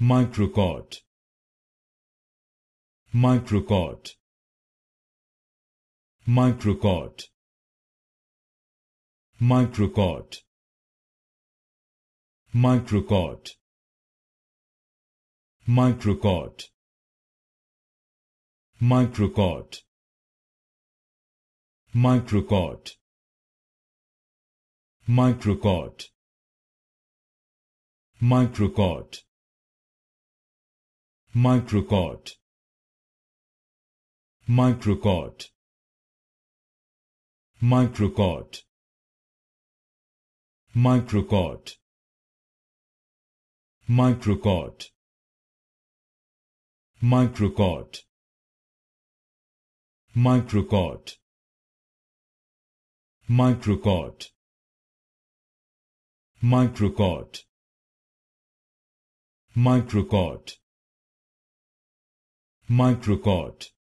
microcot microcot microcot microcot microcot microcot microcot microcot microcot microcot microcord microcord microcord microcord microcord microcord microcord microcord microcord microcord microcord